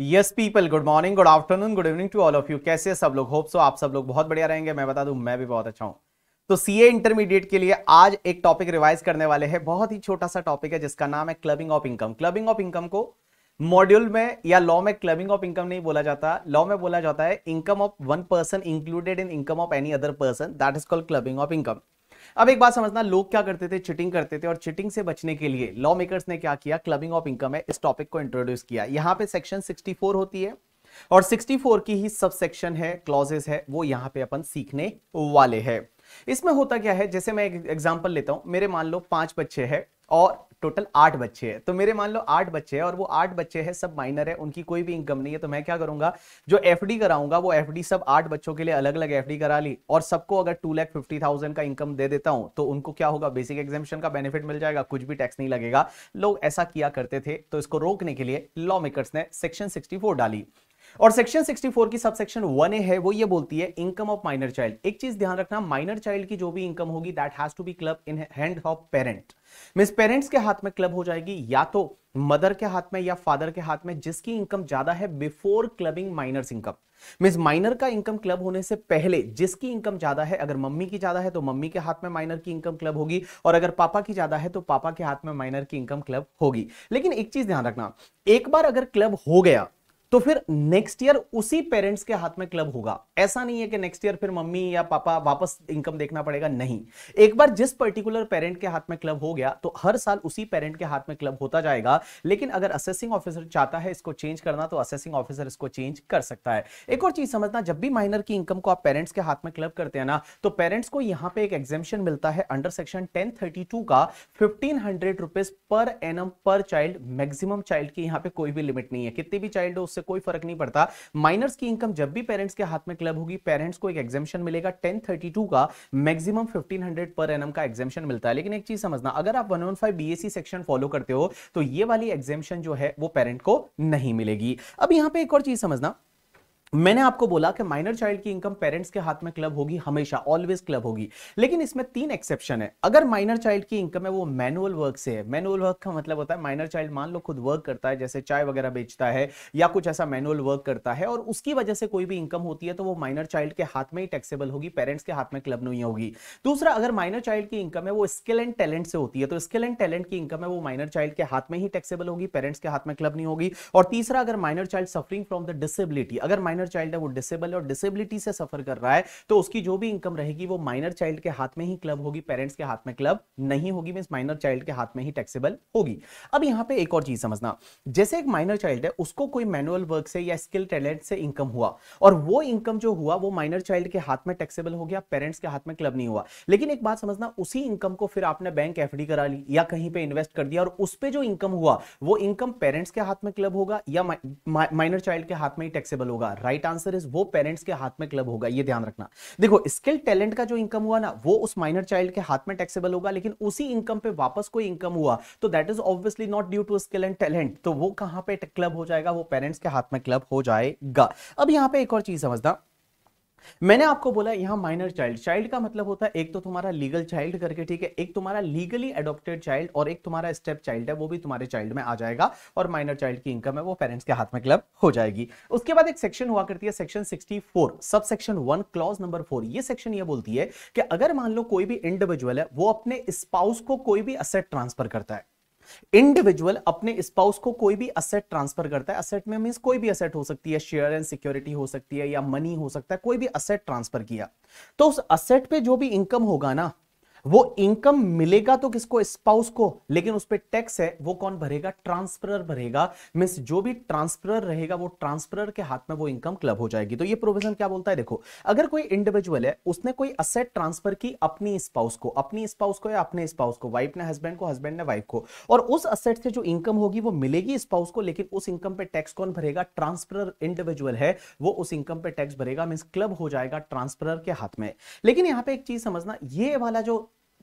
yes people good morning good afternoon good evening to all of you कैसे सब लोग hope so आप सब लोग बहुत बढ़िया रहेंगे मैं बता दूं मैं भी बहुत अच्छा हूं तो सीए इंटरमीडिएट के लिए आज एक टॉपिक रिवाइज करने वाले हैं बहुत ही छोटा सा टॉपिक है जिसका नाम है clubbing of income clubbing of income को मॉड्यूल में या लॉ में क्लबिंग ऑफ इनकम नहीं बोला जाता लॉ में बोला जाता है income of one person included in income of any other person that is called clubbing of income अब एक बात समझना लोग क्या करते थे चिटिंग करते थे और चिटिंग से बचने के लिए लॉ मेकर्स ने क्या किया क्लबिंग ऑफ इनकम है इस टॉपिक को इंट्रोड्यूस किया यहाँ पे सेक्शन 64 होती है और 64 की ही सब सेक्शन है क्लॉजेस है वो यहां पे अपन सीखने वाले है इसमें होता क्या है जैसे मैं एक एग्जाम्पल लेता हूं मेरे मान लो पांच बच्चे है और टोटल आठ बच्चे हैं तो मेरे मान लो आठ बच्चे हैं और वो आठ बच्चे हैं सब माइनर है उनकी कोई भी इनकम नहीं है तो मैं क्या करूंगा जो एफ कराऊंगा वो एफडी सब आठ बच्चों के लिए अलग अलग एफडी करा ली और सबको अगर टू लैख फिफ्टी थाउजेंड का इनकम दे देता हूं तो उनको क्या होगा बेसिक एग्जामेशन का बेनिफिट मिल जाएगा कुछ भी टैक्स नहीं लगेगा लोग ऐसा किया करते थे तो इसको रोकने के लिए लॉ मेकर्स ने सेक्शन सिक्सटी डाली और सेक्शन 64 की सबसेक्शन ए है वो ये बोलती है इनकम ऑफ माइनर चाइल्ड एक चीज ध्यान रखना माइनर चाइल्ड की जो भी इनकम होगी that has to be club in hand of parent मिस पेरेंट्स के हाथ में क्लब हो जाएगी या तो मदर के हाथ में या फादर के हाथ में जिसकी इनकम ज्यादा है बिफोर क्लबिंग माइनर्स इनकम मिस माइनर का इनकम क्लब होने से पहले जिसकी इनकम ज्यादा है अगर मम्मी की ज्यादा है तो मम्मी के हाथ में माइनर की इनकम क्लब होगी और अगर पापा की ज्यादा है तो पापा के हाथ में माइनर की इनकम क्लब होगी लेकिन एक चीज ध्यान रखना एक बार अगर क्लब हो गया तो फिर नेक्स्ट ईयर उसी पेरेंट्स के हाथ में क्लब होगा ऐसा नहीं है कि नेक्स्ट ईयर फिर मम्मी या पापा वापस इनकम देखना पड़ेगा नहीं एक बार जिस पर्टिकुलर पेरेंट के हाथ में क्लब हो गया तो हर साल उसी पेरेंट के हाथ में क्लब होता जाएगा लेकिन अगर असेसिंग ऑफिसर चाहता है इसको चेंज करना तो असेसिंग ऑफिसर इसको चेंज कर सकता है एक और चीज समझना जब भी माइनर की इनकम को आप पेरेंट्स के हाथ में क्लब करते हैं ना तो पेरेंट्स को यहां पर एक एग्जेम्पन मिलता है अंडर सेक्शन टेन का fifteen hundred per an per child maximum child की यहाँ पे कोई भी लिमिट नहीं है कितनी भी चाइल्ड हो उससे कोई फर्क नहीं पड़ता माइनर्स की इनकम जब भी पेरेंट्स के हाथ में क्लब होगी पेरेंट्स को एक एग्जेमशन मिलेगा टेन थर्टी टू का maximum fifteen hundred per an का एग्जेमशन मिलता है लेकिन एक चीज समझना अगर आप one one five BSC section follow करते हो तो ये वाली एग्जेमशन जो है वो पेरेंट को नहीं मिलेगी अब यहां पर एक और चीज समझना मैंने आपको बोला कि माइनर चाइल्ड की इनकम पेरेंट्स के हाथ में क्लब होगी हमेशा ऑलवेज क्लब होगी लेकिन इसमें तीन एक्सेप्शन है अगर माइनर चाइल्ड की इनकम है वो मैनुअल वर्क से है मैनुअल वर्क का मतलब होता है माइनर चाइल्ड मान लो खुद वर्क करता है जैसे चाय वगैरह बेचता है या कुछ ऐसा मैनुअल वर्क करता है और उसकी वजह से कोई भी इनकम होती है तो वो माइनर चाइल्ड के हाथ में ही टैक्सेबल होगी पेरेंट्स के हाथ में क्लब नहीं होगी दूसरा अगर माइनर चाइल्ड की इनकम है वो स्किल एंड टैलेंट से होती है तो स्किल एंड टैलेंट की इनकम है वो माइनर चाइल्ड के हाथ में ही टैक्सेबल होगी पेरेंट्स के हाथ में क्लब नहीं होगी और तीसरा अगर minor child suffering from the disability अगर माइनर चाइल्ड है वो डिसेबल और डिसेबिलिटी से सफर कर रहा है तो उसकी जो भी इनकम रहेगी वो माइनर चाइल्ड के हाथ में ही क्लब होगी पेरेंट्स के हाथ में क्लब नहीं होगी मीन माइनर चाइल्ड के हाथ में ही टैक्सेबल होगी अब यहां पर एक और चीज समझना जैसे एक माइनर चाइल्ड है उसको कोई मैनुअल वर्क से या स्किल टैलेंट से इनकम हुआ और वो इनकम जो हुआ वो माइनर चाइल्ड के हाथ में टैक्सेबल हो गया पेरेंट्स के हाथ में क्लब नहीं हुआ लेकिन एक बात समझना उसी इनकम को फिर आपने बैंक एफ करा ली या कहीं पे इन्वेस्ट कर दिया और उस पर जो इनकम हुआ वो इनकम पेरेंट्स के हाथ में क्लब होगा या माइनर चाइल्ड के हाथ में ही टैक्सेबल होगा राइट आंसर इज वो पेरेंट्स के हाथ में क्लब होगा ये ध्यान रखना देखो स्किल टैलेंट का जो इनकम हुआ ना वो उस माइनर चाइल्ड के हाथ में टैक्सेबल होगा लेकिन उसी इनकम पे वापस कोई इनकम हुआ तो that is obviously not due to skill and talent तो वो कहां पे क्लब हो जाएगा वो पेरेंट्स के हाथ में क्लब हो जाएगा अब यहां पे एक और चीज समझना मैंने आपको बोला यहाँ माइनर चाइल्ड चाइल्ड का मतलब होता है एक तो तुम्हारा लीगल चाइल्ड करके ठीक है एक तुम्हारा लीगली एडोप्टेड चाइल्ड और एक तुम्हारा स्टेप चाइल्ड है वो भी तुम्हारे चाइल्ड में आ जाएगा और माइनर चाइल्ड की इनकम है वो पेरेंट्स के हाथ में क्लब हो जाएगी उसके बाद एक सेक्शन हुआ करती है section sixty four sub section one clause number four ये सेक्शन ये बोलती है कि अगर मान लो कोई भी इंडिविजुअल है वो अपने स्पाउस को कोई भी असेट ट्रांसफर करता है इंडिविजुअल अपने स्पाउस को कोई भी असेट ट्रांसफर करता है असेट में मीन कोई भी असेट हो सकती है शेयर एंड सिक्योरिटी हो सकती है या मनी हो सकता है कोई भी असेट ट्रांसफर किया तो उस असेट पे जो भी इनकम होगा ना वो इनकम मिलेगा तो किसको स्पाउस को लेकिन उस पर टैक्स है वो कौन भरेगा ट्रांसफरर भरेगा मीन जो भी ट्रांसफरर रहेगा वो ट्रांसफरर के हाथ में वो इनकम क्लब हो जाएगी तो ये प्रोविजन क्या बोलता है देखो अगर कोई इंडिविजुअल है उसने कोई असेट ट्रांसफर की अपनी स्पाउस को अपनी स्पाउस को या अपने स्पाउस को वाइफ ने हस्बैंड को हस्बैंड ने वाइफ को और उस असेट से जो इनकम होगी वो मिलेगी स्पाउस को लेकिन उस इनकम पे टैक्स कौन भरेगा ट्रांसफरर इंडिविजुअल है वो उस इनकम पे टैक्स भरेगा मीन क्लब हो जाएगा ट्रांसफरर के हाथ में लेकिन यहां पर एक चीज समझना ये वाला जो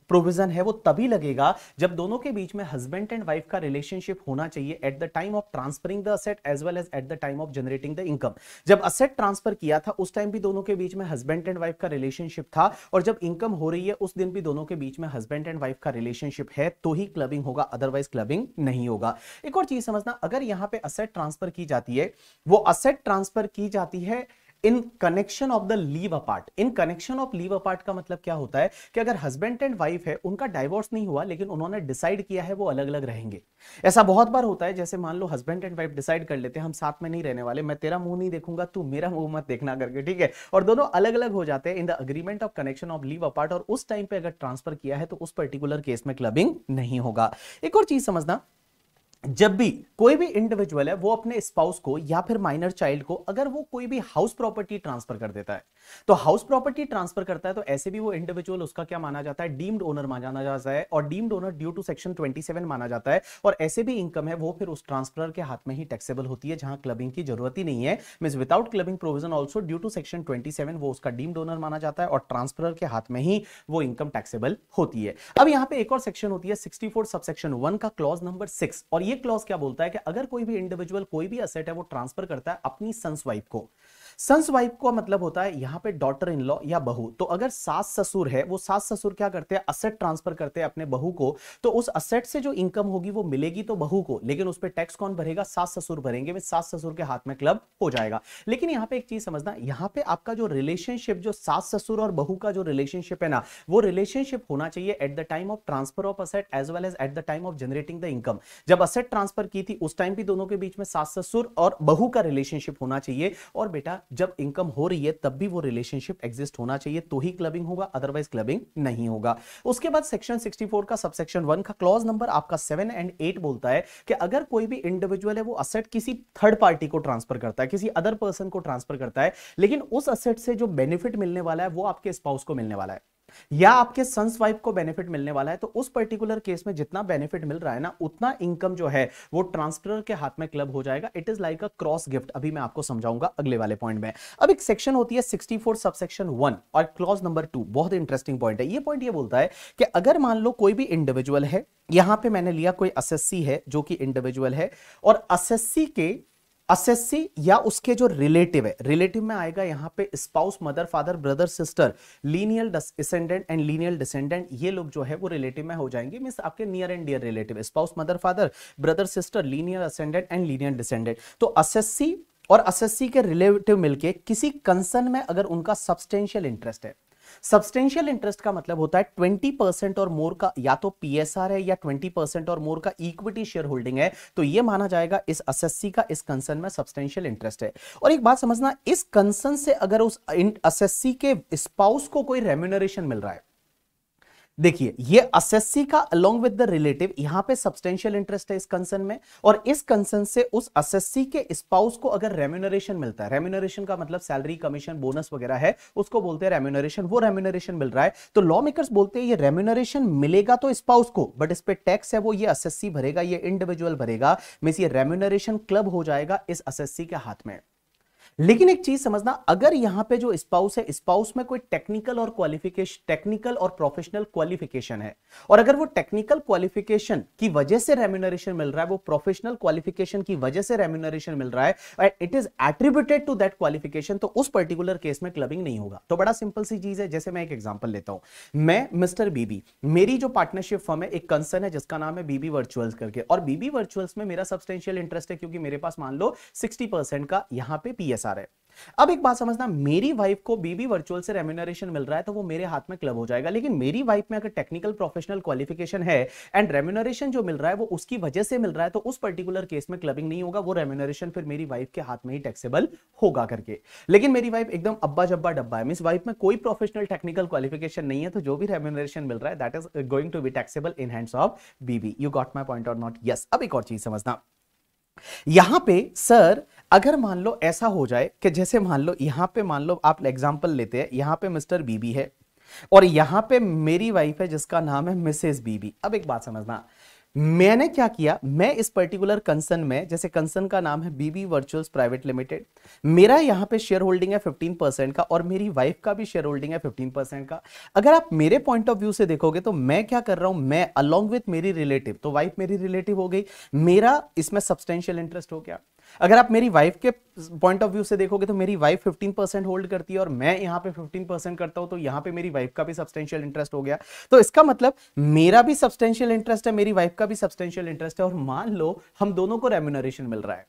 प्रोविजन है वो तभी लगेगा जब दोनों के बीच में हस्बैंड एंड वाइफ का रिलेशनशिप होना चाहिए at the time of transferring the asset as well as at the time of generating the income जब असेट ट्रांसफर किया था उस टाइम भी दोनों के बीच में हस्बैंड एंड वाइफ का रिलेशनशिप था और जब इनकम हो रही है उस दिन भी दोनों के बीच में हस्बैंड एंड वाइफ का रिलेशनशिप है तो ही क्लबिंग होगा अदरवाइज क्लबिंग नहीं होगा एक और चीज समझना अगर यहां पे असेट ट्रांसफर की जाती है वो असेट ट्रांसफर की जाती है in connection of the leave apart in connection of leave apart का मतलब क्या होता है कि अगर हस्बैंड एंड वाइफ है उनका डाइवोर्स नहीं हुआ लेकिन उन्होंने डिसाइड किया है वो अलग अलग रहेंगे ऐसा बहुत बार होता है जैसे मान लो हस्बैंड एंड वाइफ डिसाइड कर लेते हैं हम साथ में नहीं रहने वाले मैं तेरा मुंह नहीं देखूंगा तू मेरा मुंह मत देखना करके ठीक है और दोनों अलग अलग हो जाते हैं in the agreement of connection of leave apart और उस टाइम पे अगर ट्रांसफर किया है तो उस पर्टिकुलर केस में क्लबिंग नहीं होगा एक और चीज समझना जब भी कोई भी इंडिविजुअल है वो अपने स्पाउस को या फिर माइनर चाइल्ड को अगर वो कोई भी हाउस प्रॉपर्टी ट्रांसफर कर देता है तो हाउस प्रॉपर्टी ट्रांसफर करता है तो ऐसे भी वो इंडिविजुअल उसका क्या माना जाता है डीम्ड ओनर माना जाता है और deemed owner due to section 27 माना जाता है और ऐसे भी इनकम है वो फिर उस ट्रांसफर के हाथ में ही टैक्सेबल होती है जहां क्लबिंग की जरूरत ही नहीं है mean without clubbing provision also due to section twenty वो उसका डीम्ड ओनर माना जाता है और ट्रांसफर के हाथ में ही वो इनकम टैक्सेबल होती है अब यहां पर एक और सेक्शन होती है सिक्सटी फोर सबसेक्शन वन का क्लॉज नंबर सिक्स और ये क्लॉज क्या बोलता है कि अगर कोई भी इंडिविजुअल कोई भी असेट है वो ट्रांसफर करता है अपनी सन्स वाइफ को सन्स वाइफ का मतलब होता है यहाँ पे डॉटर इन लॉ या बहू तो अगर सास ससुर है वो सास ससुर क्या करते हैं असेट ट्रांसफर करते हैं अपने बहू को तो उस असेट से जो इनकम होगी वो मिलेगी तो बहू को लेकिन उस पर टैक्स कौन भरेगा सास ससुर भरेंगे वे सास ससुर के हाथ में क्लब हो जाएगा लेकिन यहाँ पे एक चीज समझना यहाँ पे आपका जो रिलेशनशिप जो सास ससुर और बहू का जो रिलेशनशिप है ना वो रिलेशनशिप होना चाहिए at the time of transfer of asset as well as at the time of generating the income जब असेट ट्रांसफर की थी उस टाइम भी दोनों के बीच में सास ससुर और बहू का रिलेशनशिप होना चाहिए और बेटा जब इनकम हो रही है तब भी वो रिलेशनशिप एग्जिस्ट होना चाहिए तो ही क्लबिंग होगा अदरवाइज क्लबिंग नहीं होगा उसके बाद सेक्शन 64 का सबसेक्शन 1 का क्लॉज नंबर आपका 7 एंड 8 बोलता है कि अगर कोई भी इंडिविजुअल है वो असेट किसी थर्ड पार्टी को ट्रांसफर करता है किसी अदर पर्सन को ट्रांसफर करता है लेकिन उस असेट से जो बेनिफिट मिलने वाला है वो आपके स्पाउस को मिलने वाला है या आपके सन्स वाइफ को बेनिफिट मिलने वाला है तो उस पर्टिकुलर केस में जितना बेनिफिट मिल रहा है ना उतना इनकम जो है वो ट्रांसफर के हाथ में क्लब हो जाएगा it is like a cross gift अभी मैं आपको समझाऊंगा अगले वाले पॉइंट में अब एक सेक्शन होती है सिक्सटी फोर सबसेक्शन वन और क्लॉज नंबर टू बहुत इंटरेस्टिंग पॉइंट है ये पॉइंट ये बोलता है कि अगर मान लो कोई भी इंडिविजुअल है यहां पे मैंने लिया कोई एसएससी है जो कि इंडिविजुअल है और एसएससी के असेसी या उसके जो रिलेटिव है रिलेटिव में आएगा यहाँ पे spouse mother father brother sister lineal descendant and lineal descendant ये लोग जो है वो रिलेटिव में हो जाएंगे मीन आपके near and dear relative spouse mother father brother sister linear ascendant and linear descendant तो असेसी और असेसी के रिलेटिव मिलके किसी कंसर्न में अगर उनका सब्सटेंशियल इंटरेस्ट है सब्सटेंशियल इंटरेस्ट का मतलब होता है ट्वेंटी परसेंट और मोर का या तो पीएसआर है या ट्वेंटी परसेंट और मोर का इक्विटी शेयर होल्डिंग है तो यह माना जाएगा इस असेसी का इस कंसर्न में सब्सटेंशियल इंटरेस्ट है और एक बात समझना इस कंसर्न से अगर उस असेसी के स्पाउस को कोई रेम्यूनरेशन मिल रहा है देखिए ये असेसी का अलोंग विद द रिलेटिव यहां पे सब्सटेंशियल इंटरेस्ट है इस कंसर्न में और इस कंसर्न से उस असेसी के स्पाउस को अगर रेम्यूनरेशन मिलता है रेम्यूनरेशन का मतलब सैलरी कमीशन बोनस वगैरह है उसको बोलते हैं रेम्यूनरेशन वो रेम्यूनरेशन मिल रहा है तो लॉ मेकर्स बोलते हैं ये रेम्यूनरेशन मिलेगा तो स्पाउस को बट इस पर टैक्स है वो ये असेसी भरेगा ये इंडिविजुअल भरेगा मीन्स ये रेम्यूनरेशन क्लब हो जाएगा इस असेसी के हाथ में लेकिन एक चीज समझना अगर यहां पे जो स्पाउस है स्पाउस में कोई टेक्निकल और क्वालिफिकेशन टेक्निकल और प्रोफेशनल क्वालिफिकेशन है और अगर वो टेक्निकल क्वालिफिकेशन की वजह से रेम्यूनरेशन मिल रहा है वो प्रोफेशनल क्वालिफिकेशन की वजह से रेम्यूनरेशन मिल रहा है it is attributed to that qualification तो उस पर्टिकुलर केस में क्लबिंग नहीं होगा तो बड़ा सिंपल सी चीज है जैसे मैं एक एग्जाम्पल लेता हूं मैं मिस्टर बीबी मेरी जो पार्टनरशिप फॉर्म है एक कंसर्न है जिसका नाम है बीबी वर्चुअल करके और बीबी वर्चुअल्स में मेरा सब्सटेंशियल इंटरेस्ट है क्योंकि मेरे पास मान लो सिक्सटी का यहां पे पी सारे अब एक बात समझना मेरी वाइफ को बीबी वर्चुअल से रेम्यूनरेशन मिल रहा है तो वो मेरे हाथ में क्लब हो जाएगा लेकिन मेरी वाइफ में अगर टेक्निकल प्रोफेशनल क्वालिफिकेशन है एंड रेम्यूनरेशन जो मिल रहा है वो उसकी वजह से मिल रहा है तो उस पर्टिकुलर केस में क्लबिंग नहीं होगा वो रेम्यूनरेशन फिर मेरी वाइफ के हाथ में ही टैक्सेबल होगा करके लेकिन मेरी वाइफ एकदम अब्बा जब्बा डब्बा है मीन वाइफ में कोई प्रोफेशनल टेक्निकल क्वालिफिकेशन नहीं है तो जो भी रेम्यूनरेशन मिल रहा है that is going to be taxable in hands of बीबी यू गॉट माई पॉइंट और नॉट यस अब एक और चीज समझना यहां पे सर अगर मान लो ऐसा हो जाए कि जैसे मान लो यहाँ पे मान लो आप एग्जाम्पल लेते हैं यहाँ पे मिस्टर बीबी है और यहाँ पे मेरी वाइफ है जिसका नाम है मिसेस बीबी अब एक बात समझना मैंने क्या किया मैं इस पर्टिकुलर कंसर्न में जैसे कंसर्न का नाम है बीबी वर्चुअल्स प्राइवेट लिमिटेड मेरा यहाँ पे शेयर होल्डिंग है 15 परसेंट का और मेरी वाइफ का भी शेयर होल्डिंग है 15 परसेंट का अगर आप मेरे पॉइंट ऑफ व्यू से देखोगे तो मैं क्या कर रहा हूँ मैं अलोंग विथ मेरी रिलेटिव तो वाइफ मेरी रिलेटिव हो गई मेरा इसमें सब्सटेंशियल इंटरेस्ट हो गया अगर आप मेरी वाइफ के पॉइंट ऑफ व्यू से देखोगे तो मेरी वाइफ 15 परसेंट होल्ड करती है और मैं यहाँ पे 15 परसेंट करता हूँ तो यहाँ पे मेरी वाइफ का भी सब्सटेंशियल इंटरेस्ट हो गया तो इसका मतलब मेरा भी सब्सटेंशियल इंटरेस्ट है मेरी वाइफ का भी सब्सटेंशियल इंटरेस्ट है और मान लो हम दोनों को रेम्यूनरेशन मिल रहा है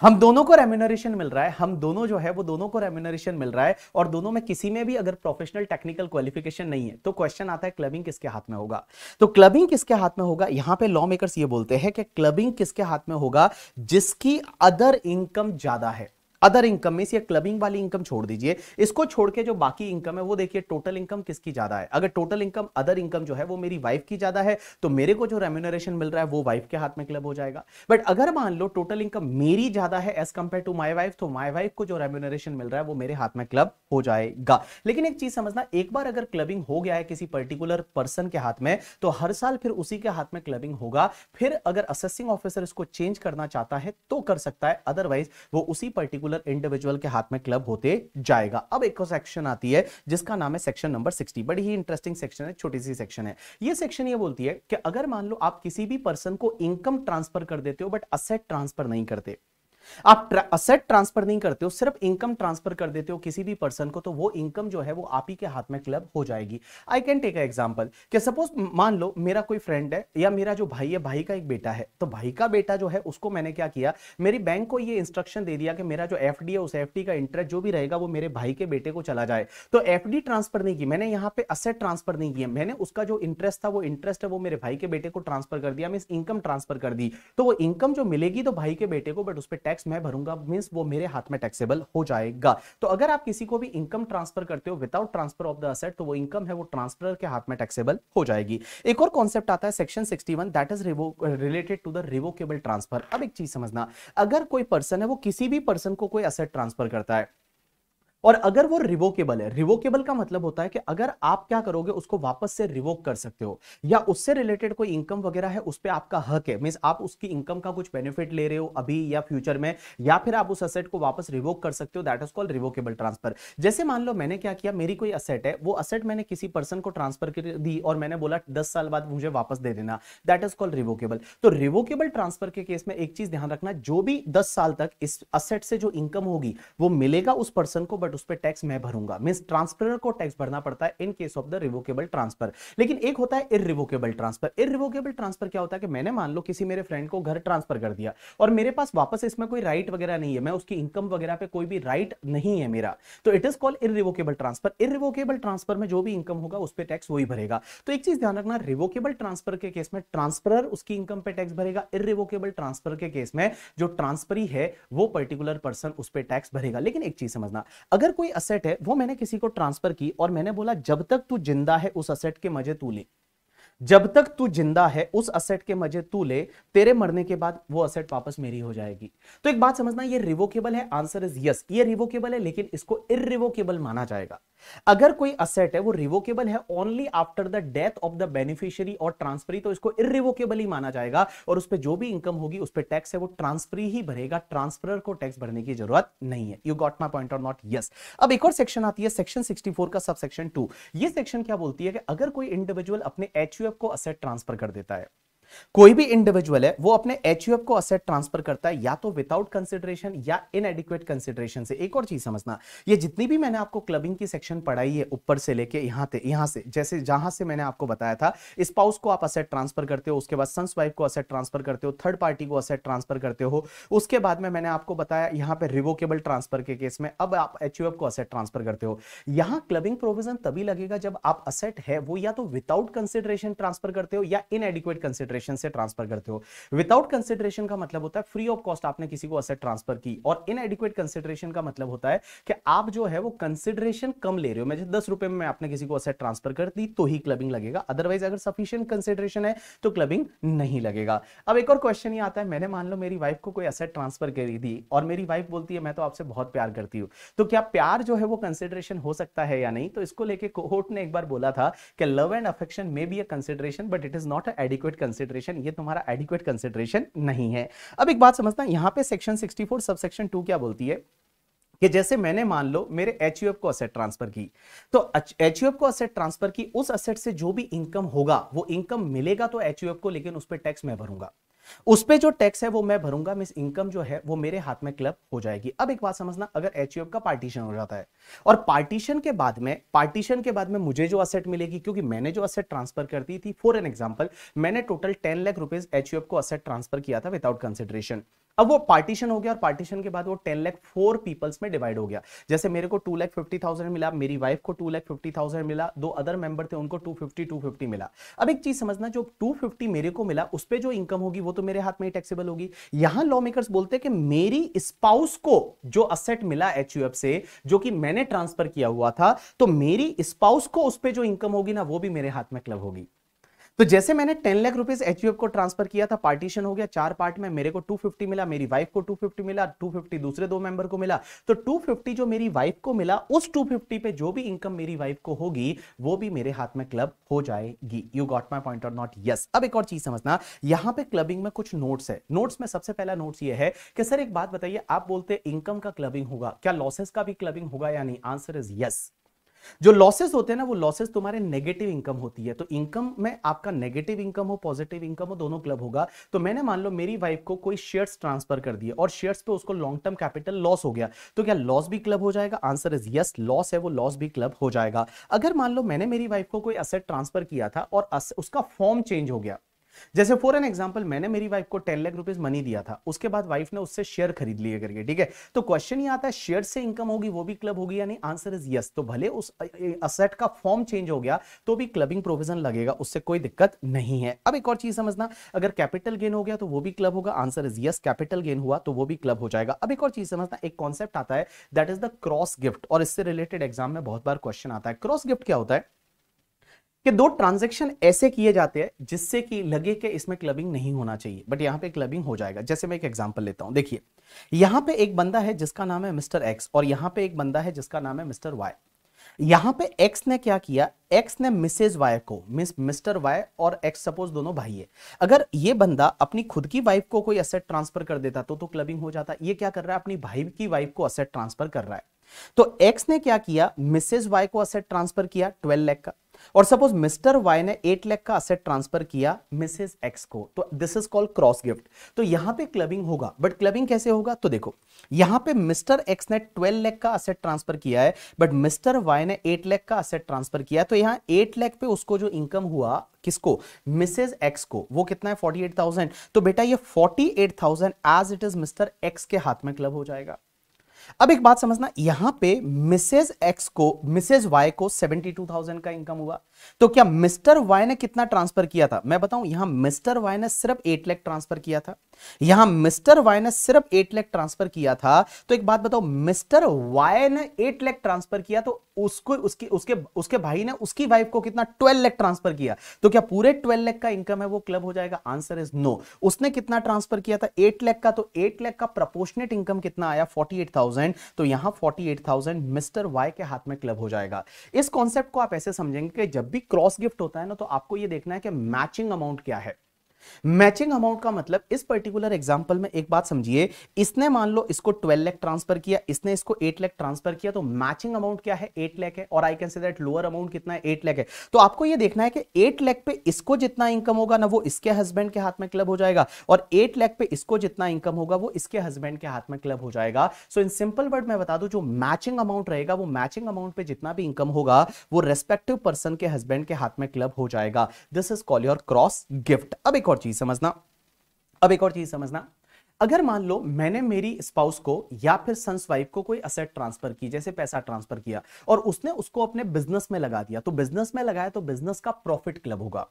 हम दोनों को रेम्यूनरेशन मिल रहा है हम दोनों जो है वो दोनों को रेम्यूनरेशन मिल रहा है और दोनों में किसी में भी अगर प्रोफेशनल टेक्निकल क्वालिफिकेशन नहीं है तो क्वेश्चन आता है क्लबिंग किसके हाथ में होगा तो क्लबिंग किसके हाथ में होगा यहां पे लॉ मेकर्स ये बोलते हैं कि क्लबिंग किसके हाथ में होगा जिसकी अदर इनकम ज्यादा है अदर इनकम में या क्लबिंग वाली इनकम छोड़ दीजिए इसको छोड़ के जो बाकी इनकम है वो देखिए टोटल इनकम किसकी ज्यादा है अगर टोटल इनकम अदर इनकम जो है वो मेरी वाइफ की ज्यादा है तो मेरे को जो रेम्यूनरेशन मिल रहा है वो वाइफ के हाथ में क्लब हो जाएगा बट अगर मान लो टोटल इनकम मेरी ज्यादा है as compare to my wife तो माई वाइफ को जो रेम्यूनरेशन मिल रहा है वो मेरे हाथ में क्लब हो जाएगा लेकिन एक चीज समझना एक बार अगर क्लबिंग हो गया है किसी पर्टिकुलर पर्सन के हाथ में तो हर साल फिर उसी के हाथ में क्लबिंग होगा फिर अगर असेसिंग ऑफिसर इसको चेंज करना चाहता है तो कर सकता है अदरवाइज वो उसी पर्टिकुलर पर्टिकुलर इंडिविजुअल के हाथ में क्लब होते जाएगा अब एक सेक्शन आती है जिसका नाम है सेक्शन नंबर सिक्सटी बड़ी ही इंटरेस्टिंग सेक्शन है छोटी सी सेक्शन है ये सेक्शन ये बोलती है कि अगर मान लो आप किसी भी पर्सन को इनकम ट्रांसफर कर देते हो बट असेट ट्रांसफर नहीं करते आप असेट ट्रांसफर नहीं करते हो सिर्फ इनकम ट्रांसफर कर देते हो किसी भी पर्सन को तो वो इनकम जो है वो आप ही के हाथ में क्लब हो जाएगी आई कैन टेक एग्जाम्पल कि सपोज मान लो मेरा कोई फ्रेंड है या मेरा जो भाई है भाई का एक बेटा है तो भाई का बेटा जो है उसको मैंने क्या किया मेरी बैंक को ये इंस्ट्रक्शन दे दिया कि मेरा जो एफ है उस एफ का इंटरेस्ट जो भी रहेगा वो मेरे भाई के बेटे को चला जाए तो एफ ट्रांसफर नहीं की मैंने यहाँ पे असेट ट्रांसफर नहीं किया मैंने उसका जो इंटरेस्ट था वो इंटरेस्ट है वो मेरे भाई के बेटे को ट्रांसफर कर दिया मैं इनकम ट्रांसफर कर दी तो वो इनकम जो मिलेगी तो भाई के बेटे को बट उस पर टैक्स मैं भरूंगा मीन्स वो मेरे हाथ में टैक्सेबल हो जाएगा तो अगर आप किसी को भी इनकम ट्रांसफर करते हो without transfer of the asset तो वो इनकम है वो ट्रांसफर के हाथ में टैक्सेबल हो जाएगी एक और कॉन्सेप्ट आता है section sixty one that is related to the revocable transfer अब एक चीज समझना अगर कोई पर्सन है वो किसी भी पर्सन को कोई असेट ट्रांसफर करता है और अगर वो रिवोकेबल है रिवोकेबल का मतलब होता है कि अगर आप क्या करोगे उसको वापस से रिवोक कर सकते हो या उससे रिलेटेड कोई इनकम वगैरह है उस पर आपका हक है मीन्स आप उसकी इनकम का कुछ बेनिफिट ले रहे हो अभी या फ्यूचर में या फिर आप उस असेट को वापस रिवोक कर सकते हो that is called revocable transfer जैसे मान लो मैंने क्या किया मेरी कोई असेट है वो असेट मैंने किसी पर्सन को ट्रांसफर कर दी और मैंने बोला दस साल बाद मुझे वापस दे देना दैट इज कॉल्ड रिवोकेबल तो रिवोकेबल ट्रांसफर के केस में एक चीज ध्यान रखना जो भी दस साल तक इस असेट से जो इनकम होगी वो मिलेगा उस पर्सन को बट बट उस पर टैक्स मैं भरूंगा मीन ट्रांसफर को टैक्स भरना पड़ता है in case of the revocable transfer लेकिन एक होता है इरिवोकेबल ट्रांसफर इरिवोकेबल ट्रांसफर क्या होता है कि मैंने मान लो किसी मेरे फ्रेंड को घर ट्रांसफर कर दिया और मेरे पास वापस इसमें कोई राइट वगैरह नहीं है मैं उसकी इनकम वगैरह पे कोई भी राइट नहीं है मेरा तो it is called irrevocable transfer irrevocable transfer में जो भी इनकम होगा उस पर टैक्स वही भरेगा तो एक चीज ध्यान रखना रिवोकेबल ट्रांसफर के केस में ट्रांसफर उसकी इनकम पे टैक्स भरेगा इरिवोकेबल ट्रांसफर के केस में जो ट्रांसफरी है वो पर्टिकुलर पर्सन उस पर टैक्स भरेगा लेकिन एक चीज समझना अगर अगर कोई असेट है वो मैंने किसी को ट्रांसफर की और मैंने बोला जब तक तू जिंदा है उस असेट के मजे तू ले जब तक तू जिंदा है उस असेट के मजे तू ले तेरे मरने के बाद वो असेट वापस मेरी हो जाएगी तो एक बात समझना ये रिवोकेबल है आंसर इज यस ये रिवोकेबल है लेकिन इसको इरिवोकेबल माना जाएगा अगर कोई असेट है वो रिवोकेबल है only after the death of the beneficiary और ट्रांसफरी तो इसको इरिवोकेबल ही माना जाएगा और उस पर जो भी इनकम होगी उस पर टैक्स है वो ट्रांसफरी ही भरेगा ट्रांसफर को टैक्स भरने की जरूरत नहीं है यू गॉट माई पॉइंट और नॉट यस अब एक और सेक्शन आती है सेक्शन सिक्सटी का सब सेक्शन टू ये सेक्शन क्या बोलती है कि अगर कोई इंडिविजुअल अपने एच को असेट ट्रांसफर कर देता है कोई भी इंडिविजुअल है वो अपने एच को असेट ट्रांसफर करता है या तो विदाउट कंसिडरेशन या इन एडिक्वेट कंसिडरेशन से एक और चीज समझना ये जितनी भी मैंने आपको क्लबिंग की सेक्शन पढ़ाई है ऊपर से लेके यहाँ से यहाँ से जैसे जहां से मैंने आपको बताया था स्पाउस को आप असेट ट्रांसफर करते हो उसके बाद सन्स वाइफ को असेट ट्रांसफर करते हो थर्ड पार्टी को असेट ट्रांसफर करते हो उसके बाद में मैंने आपको बताया यहाँ पे रिवोकेबल ट्रांसफर के केस में अब आप एच को असेट ट्रांसफर करते हो यहाँ क्लबिंग प्रोविजन तभी लगेगा जब आप असेट है वो या तो विदाउट कंसिडरेशन ट्रांसफर करते हो या इन एडिक्वेट कंसिडरेशन कंसिडरेशन से ट्रांसफर करते हो विदाउट कंसिडरेशन का मतलब होता है फ्री ऑफ कॉस्ट आपने किसी को असेट ट्रांसफर की और इन इनएडिक्वेट कंसिडरेशन का मतलब होता है कि आप जो है वो कंसिडरेशन कम ले रहे हो मैं दस रुपए में आपने किसी को असेट ट्रांसफर कर दी तो ही क्लबिंग लगेगा अदरवाइज अगर सफिशियंट कंसिडरेशन है तो क्लबिंग नहीं लगेगा अब एक और क्वेश्चन ये आता है मैंने मान लो मेरी वाइफ को कोई असेट ट्रांसफर करी दी और मेरी वाइफ बोलती है मैं तो आपसे बहुत प्यार करती हूँ तो क्या प्यार जो है वो कंसिडरेशन हो सकता है या नहीं तो इसको लेके कोर्ट ने एक बार बोला था कि love and affection may be a consideration but it is not adequate consideration consideration ये तुम्हारा एडिक्वेट कंसिडरेशन नहीं है अब एक बात समझता है यहाँ पे सेक्शन 64 सब सेक्शन टू क्या बोलती है कि जैसे मैंने मान लो मेरे एच को असेट ट्रांसफर की तो एच को असेट ट्रांसफर की उस असेट से जो भी इनकम होगा वो इनकम मिलेगा तो एच को लेकिन उस पर टैक्स मैं भरूंगा उस पर जो टैक्स है वो मैं भरूंगा मिस इनकम जो है वो मेरे हाथ में क्लब हो जाएगी अब एक बात समझना अगर एच का पार्टीशन हो जाता है और पार्टीशन के बाद में पार्टीशन के बाद में मुझे जो असेट मिलेगी क्योंकि मैंने जो असेट ट्रांसफर कर दी थी फॉर एन एग्जाम्पल मैंने total ten lakh rupees H को असेट ट्रांसफर किया था विदाउट कंसिडरेशन अब वो पार्टीशन हो गया और पार्टीशन के बाद वो टेन लैख फोर पीपल्स में डिवाइड हो गया जैसे मेरे को टू लैख फिफ्टी थाउजेंड मिला मेरी वाइफ को टू लैख फिफ्टी थाउजेंड मिला दो अदर मेंबर थे उनको टू फिफ्टी टू फिफ्टी मिला अब एक चीज समझना जो टू फिफ्टी मेरे को मिला उस पर जो इनकम होगी वो तो मेरे हाथ में ही टैक्सेबल होगी यहां लॉ मेकर्स बोलते हैं कि मेरी स्पाउस को जो असेट मिला एच से जो कि मैंने ट्रांसफर किया हुआ था तो मेरी स्पाउस को उस पर जो इनकम होगी ना वो भी मेरे हाथ में क्लब होगी तो जैसे मैंने टेन लाख रुपीज एच को ट्रांसफर किया था पार्टीशन हो गया चार पार्ट में मेरे को 250 मिला मेरी वाइफ को 250 मिला 250 दूसरे दो मेंबर को मिला तो 250 जो मेरी वाइफ को मिला उस 250 पे जो भी इनकम मेरी वाइफ को होगी वो भी मेरे हाथ में क्लब हो जाएगी यू गॉट माई पॉइंट और नॉट यस अब एक और चीज समझना यहां पर क्लबिंग में कुछ नोट्स है नोट्स में सबसे पहला नोट्स ये है कि सर एक बात बताइए आप बोलते इनकम का क्लबिंग होगा क्या लॉसेस का भी क्लबिंग होगा या नहीं आंसर इज यस जो लॉसेस होते हैं ना वो लॉसेस तुम्हारे नेगेटिव इनकम होती है तो इनकम में आपका नेगेटिव इनकम हो पॉजिटिव इनकम हो दोनों क्लब होगा तो मैंने मान लो मेरी वाइफ को कोई शेयर्स ट्रांसफर कर दिए और शेयर्स पे उसको लॉन्ग टर्म कैपिटल लॉस हो गया तो क्या लॉस भी क्लब हो जाएगा आंसर इज यस लॉस है वो लॉस भी क्लब हो जाएगा अगर मान लो मैंने मेरी वाइफ को कोई असेट ट्रांसफर किया था और उसका फॉर्म चेंज हो गया जैसे फॉर एन एग्जाम्पल मैंने मेरी वाइफ को टेन लाख रुपीज मनी दिया था उसके बाद वाइफ ने उससे शेयर खरीद लिए करके ठीक है तो क्वेश्चन ये आता है शेयर से इनकम होगी वो भी क्लब होगी यानी आंसर इज यस तो भले उस असेट का फॉर्म चेंज हो गया तो भी क्लबिंग प्रोविजन लगेगा उससे कोई दिक्कत नहीं है अब एक और चीज समझना अगर कैपिटल गेन हो गया तो वो भी क्लब होगा answer is yes capital gain हुआ तो वो भी क्लब हो जाएगा अब एक और चीज समझना एक कॉन्सेप्ट आता है that is the cross gift और इससे रिलेटेड एग्जाम में बहुत बार क्वेश्चन आता है क्रॉस गिफ्ट क्या होता है कि दो ट्रांजेक्शन ऐसे किए जाते हैं जिससे कि लगे कि इसमें क्लबिंग नहीं होना चाहिए बट यहाँ पे क्लबिंग हो जाएगा जैसे मैं एक एग्जाम्पल लेता हूँ देखिए यहाँ पे एक बंदा है जिसका नाम है मिस्टर एक्स और यहाँ पे एक बंदा है जिसका नाम है मिस्टर वाई यहाँ पे एक्स ने क्या किया एक्स ने मिसेज वाई को मिस मिस्टर वाई और एक्स सपोज दोनों भाई है अगर ये बंदा अपनी खुद की वाइफ को कोई असेट ट्रांसफर कर देता तो तो क्लबिंग हो जाता ये क्या कर रहा है अपनी भाई की वाइफ को असेट ट्रांसफर कर रहा है तो एक्स ने क्या किया मिसेज वाई को असेट ट्रांसफर किया ट्वेल्व लैख का और सपोज मिस्टर वाई ने एट लैख का असेट ट्रांसफर किया मिसेस एक्स को तो this is called cross gift तो यहां पे क्लबिंग होगा बट क्लबिंग कैसे होगा तो देखो यहां पे मिस्टर एक्स ने ट्वेल्व लैख का असेट ट्रांसफर किया है बट मिस्टर वाई ने एट लैख का असेट ट्रांसफर किया तो यहां एट लैख पे उसको जो इनकम हुआ किसको मिसेज एक्स को वो कितना है फोर्टी एट थाउजेंड तो बेटा ये forty eight thousand as it is Mr X के हाथ में क्लब हो जाएगा अब एक बात समझना यहां पे मिसेज एक्स को मिसेज वाई को 72,000 का इनकम हुआ तो क्या मिस्टर वाई ने कितना ट्रांसफर किया था मैं बताऊं यहां मिस्टर वाई ने सिर्फ 8 लाख ट्रांसफर किया था यहां मिस्टर वाई ने सिर्फ 8 लाख ट्रांसफर किया था तो एक बात बताओ मिस्टर वाई ने 8 लाख ट्रांसफर किया तो उसको उसके उसके उसके भाई ने उसकी वाइफ को कितना 12 लाख ट्रांसफर किया तो क्या पूरे 12 लाख का इनकम है वो क्लब हो जाएगा आंसर इज नो उसने कितना ट्रांसफर किया था 8 लाख का तो 8 लाख का प्रपोर्शनेट इनकम कितना आया 48000 थाउजेंड तो यहां forty eight thousand Mr Y के हाथ में क्लब हो जाएगा इस कॉन्सेप्ट को आप ऐसे समझेंगे कि जब भी क्रॉस गिफ्ट होता है ना तो आपको यह देखना है कि मैचिंग अमाउंट क्या है मैचिंग अमाउंट का मतलब इस पर्टिकुलर एग्जांपल में एक बात समझिए इसने मान लो इसको 12 लाख ट्रांसफर किया इसने इसको 8 लाख ट्रांसफर किया तो मैचिंग अमाउंट क्या है 8 लाख है और I can say that lower amount कितना है 8 लाख है तो आपको ये देखना है कि 8 लाख पे इसको जितना इनकम होगा ना वो इसके हस्बैंड के हाथ में क्लब हो जाएगा और एट लाख पे इसको जितना इनकम होगा वो इसके हस्बैंड के हाथ में क्लब हो जाएगा सो इन सिंपल वर्ड मैं बता दू जो मैचिंग अमाउंट रहेगा वो मैचिंग अमाउंट पे जितना भी इनकम होगा वो रेस्पेक्टिव पर्सन के हस्बैंड के हाथ में क्लब हो जाएगा this is call your cross gift अब एक और चीज समझना अब एक और चीज समझना अगर मान लो मैंने मेरी स्पाउस को या फिर सन्स वाइफ को कोई असेट ट्रांसफर की जैसे पैसा ट्रांसफर किया और उसने उसको अपने बिजनेस में लगा दिया तो बिजनेस में लगाया तो बिजनेस का प्रॉफिट क्लब होगा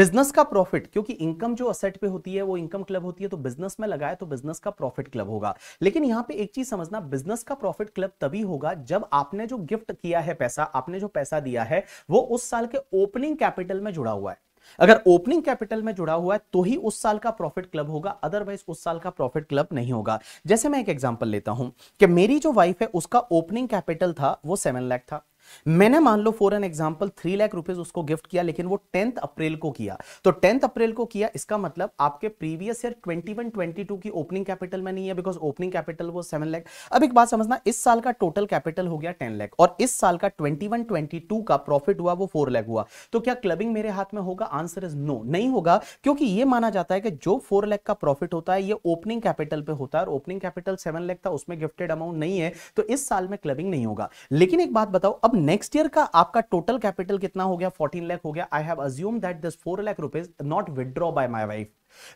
बिजनेस का प्रॉफिट क्योंकि इनकम जो असेट पे होती है वो इनकम क्लब होती है तो बिजनेस में लगाए तो बिजनेस का प्रॉफिट क्लब होगा लेकिन यहां पे एक चीज समझना बिजनेस का प्रॉफिट क्लब तभी होगा जब आपने जो गिफ्ट किया है पैसा आपने जो पैसा दिया है वो उस साल के ओपनिंग कैपिटल में जुड़ा हुआ है अगर ओपनिंग कैपिटल में जुड़ा हुआ है तो ही उस साल का प्रॉफिट क्लब होगा अदरवाइज उस साल का प्रॉफिट क्लब नहीं होगा जैसे मैं एक एग्जांपल लेता हूं कि मेरी जो वाइफ है उसका ओपनिंग कैपिटल था वो सेवन लैख था मैंने मान लो for an example three lakh rupees उसको गिफ्ट किया लेकिन वो टेंथ अप्रैल को किया तो टेंथ अप्रैल को किया इसका मतलब आपके previous year twenty one twenty two की ओपनिंग कैपिटल में नहीं है बिकॉज ओपनिंग कैपिटल वो सेवन लाख अब एक बात समझना इस साल का टोटल कैपिटल हो गया टेन लाख और इस साल का ट्वेंटी वन ट्वेंटी टू का प्रॉफिट हुआ वो फोर लैख हुआ तो क्या क्लबिंग मेरे हाथ में होगा आंसर इज नो नहीं होगा क्योंकि ये माना जाता है कि जो फोर लैख का प्रॉफिट होता है ये ओपनिंग कैपिटल पे होता है और ओपनिंग कैपिटल सेवन लैख था उसमें गिफ्टेड अमाउंट नहीं है तो इस साल में क्लबिंग नहीं होगा लेकिन एक बात बताओ अब नेक्स्ट ईयर का आपका टोटल कैपिटल कितना हो गया फोर्टीन लैख हो गया I have assume that this four lakh rupees not withdraw by my wife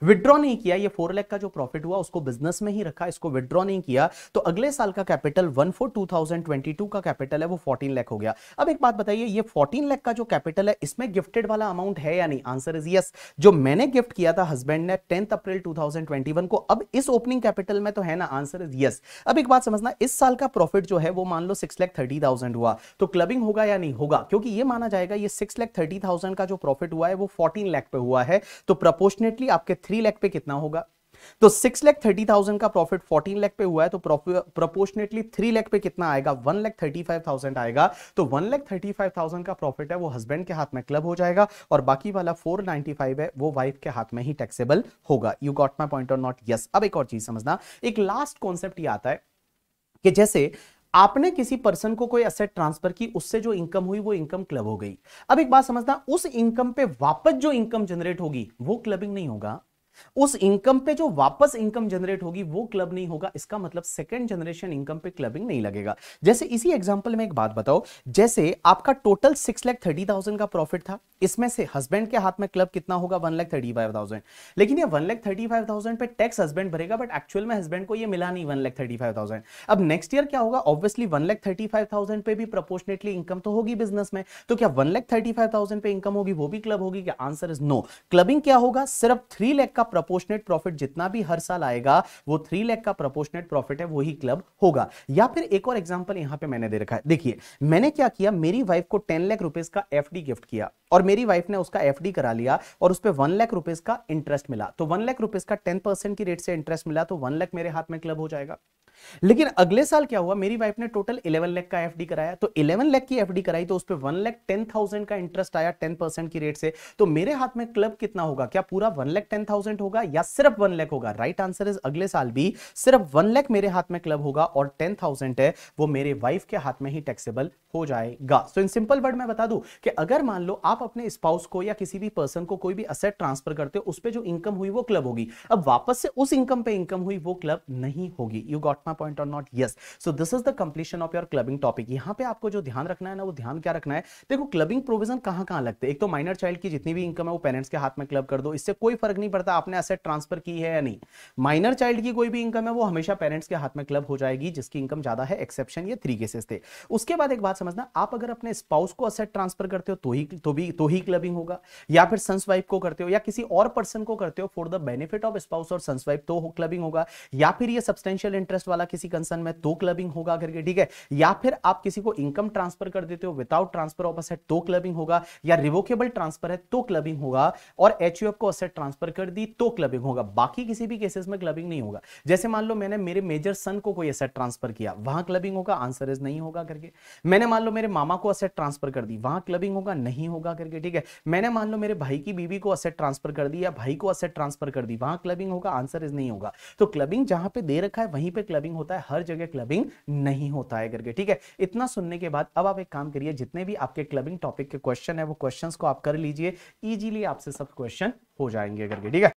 withdraw नहीं किया ये फोर लैख का जो प्रॉफिट हुआ उसको बिजनेस में ही रखा इसको विड्रॉ नहीं किया तो अगले साल का capital one four two thousand twenty two का कैपिटल है वो फोर्टीन लैख हो गया अब एक बात बताइए ये फोर्टीन लैख का जो कैपिटल है इसमें गिफ्टेड वाला अमाउंट है या नहीं आंसर इज यस जो मैंने गिफ्ट किया था हस्बैंड ने tenth April two thousand twenty one को अब इस ओपनिंग कैपिटल में तो है ना आंसर इज यस अब एक बात समझना इस साल का प्रॉफिट जो है वो मान लो सिक्स लैख थर्टी थाउजेंड हुआ तो क्लबिंग होगा या नहीं होगा क्योंकि ये माना जाएगा ये सिक्स लैख थर्टी थाउजेंड का जो प्रॉफिट हुआ है वो फोर्टीन लैख पे हुआ है तो प्रपोर्शनेटली आपके आपके थ्री लैख पे कितना होगा तो सिक्स लैख थर्टी थाउजेंड का प्रॉफिट फोर्टीन लैख पे हुआ है तो प्रोपोर्शनेटली थ्री लैख पे कितना आएगा one lakh thirty five thousand आएगा तो one lakh thirty five thousand का प्रॉफिट है वो हस्बैंड के हाथ में क्लब हो जाएगा और बाकी वाला फोर नाइनटी फाइव है वो वाइफ के हाथ में ही टैक्सेबल होगा यू गॉट माई पॉइंट और नॉट यस अब एक और चीज समझना एक लास्ट कॉन्सेप्ट ये आता है कि जैसे आपने किसी पर्सन को कोई असेट ट्रांसफर की उससे जो इनकम हुई वो इनकम क्लब हो गई अब एक बात समझना उस इनकम पे वापस जो इनकम जनरेट होगी वो क्लबिंग नहीं होगा उस इनकम पे जो वापस इनकम जनरेट होगी वो क्लब नहीं होगा इसका मतलब सेकंड जनरेशन इनकम पे क्लबिंग नहीं लगेगा जैसे इसी एग्जांपल में एक बात बताओ जैसे आपका total six lakh thirty thousand का प्रॉफिट था इसमें से हस्बैंड के हाथ में क्लब कितना होगा one lakh thirty five thousand लेकिन ये one lakh thirty five thousand पे टैक्स हस्बैंड भरेगा बट एक्चुअल में हस्बैंड को ये मिला नहीं one lakh thirty five thousand अब नेक्स्ट ईयर क्या होगा obviously one lakh thirty five thousand पे भी प्रोपोर्शनेटली इनकम तो होगी बिजनेस में तो क्या one lakh thirty five thousand पे इनकम होगी वो भी क्लब होगी क्या आंसर इज नो क्लबिंग क्या होगा सिर्फ थ्री लैख का प्रपोर्शनेट प्रॉफिट जितना भी हर साल आएगा वो थ्री लैख का प्रपोर्शनेट प्रॉफिट है वही क्लब होगा या फिर एक और एग्जाम्पल यहाँ पे मैंने दे रखा है देखिए मैंने क्या किया मेरी वाइफ को टेन लैख रुपीज का एफ गिफ्ट किया और मेरी वाइफ ने उसका एफ करा लिया और उस पर वन लैख रुपीज का इंटरेस्ट मिला तो वन लैख रुपीज का टेन की रेट से इंटरेस्ट मिला तो वन लैख मेरे हाथ में क्लब हो जाएगा लेकिन अगले साल क्या हुआ मेरी वाइफ ने टोटल इलेवन लैख का एफ कराया तो इलेवन लैख की एफ कराई तो उस पर वन लैख टेन थाउजेंड का इंटरेस्ट आया टेन परसेंट की रेट से तो मेरे हाथ में क्लब कितना होगा क्या पूरा वन लैख टेन थाउजेंड होगा या सिर्फ वन लैख होगा राइट आंसर इज अगले साल भी सिर्फ वन लैख मेरे हाथ में क्लब होगा और टेन थाउजेंड है वो मेरे वाइफ के हाथ में ही टैक्सेबल हो जाएगा सो इन सिंपल वर्ड में बता दू कि अगर मान लो आप अपने स्पाउस को या किसी भी पर्सन को कोई भी असेट ट्रांसफर करते हो उस पर जो इनकम हुई वो क्लब होगी अब वापस से उस इनकम पे इनकम हुई वो क्लब नहीं होगी you got my point or not yes so this is the completion of your clubbing topic यहाँ पे आपको जो ध्यान रखना है ना वो ध्यान क्या रखना है देखो क्लबिंग प्रोविजन कहाँ कहाँ लगते हैं एक तो माइनर चाइल्ड की जितनी भी इनकम है वो पेरेंट्स के हाथ में क्लब कर दो इससे कोई फर्क नहीं पड़ता आपने एसेट ट्रांसफर की है या नहीं माइनर चाइल्ड की कोई भी इनकम है वो हमेशा पेरेंट्स के हाथ में क्लब हो जाएगी जिसकी इनकम ज्यादा है एक्सेप्शन ये थ्री केसेस थे उसके बाद एक बात समझना आप अगर अपने स्पाउस को असेट ट्रांसफर करते हो तो ही तो भी तो ही क्लबिंग होगा या फिर सन्स वाइफ को करते हो या किसी और पर्सन को करते हो for the benefit of spouse और सन्स वाइफ तो क्लबिंग होगा या फिर ये सब्सटेंशियल इंटरेस्ट वाला वाला किसी कंसर्न में तो क्लबिंग होगा करके ठीक है या फिर आप किसी को इनकम ट्रांसफर कर देते हो विदाउट ट्रांसफर ऑफ असेट तो क्लबिंग होगा या रिवोकेबल ट्रांसफर है तो क्लबिंग होगा और एच को असेट ट्रांसफर कर दी तो क्लबिंग होगा बाकी किसी भी केसेस में क्लबिंग नहीं होगा जैसे मान लो मैंने मेरे मेजर सन को कोई असेट ट्रांसफर किया वहां क्लबिंग होगा आंसर इज नहीं होगा करके मैंने मान लो मेरे मामा को असेट ट्रांसफर कर दी वहां क्लबिंग होगा नहीं होगा करके ठीक है मैंने मान लो मेरे भाई की बीवी को असेट ट्रांसफर कर दी या भाई को असेट ट्रांसफर कर दी वहां क्लबिंग होगा आंसर इज नहीं होगा तो क्लबिंग जहां पे दे रखा है वहीं पर क्लबिंग क्लबिंग होता है हर जगह क्लबिंग नहीं होता है करके ठीक है इतना सुनने के बाद अब आप एक काम करिए जितने भी आपके क्लबिंग टॉपिक के क्वेश्चन है वो क्वेश्चन को आप कर लीजिए इजिली आपसे सब क्वेश्चन हो जाएंगे करके ठीक है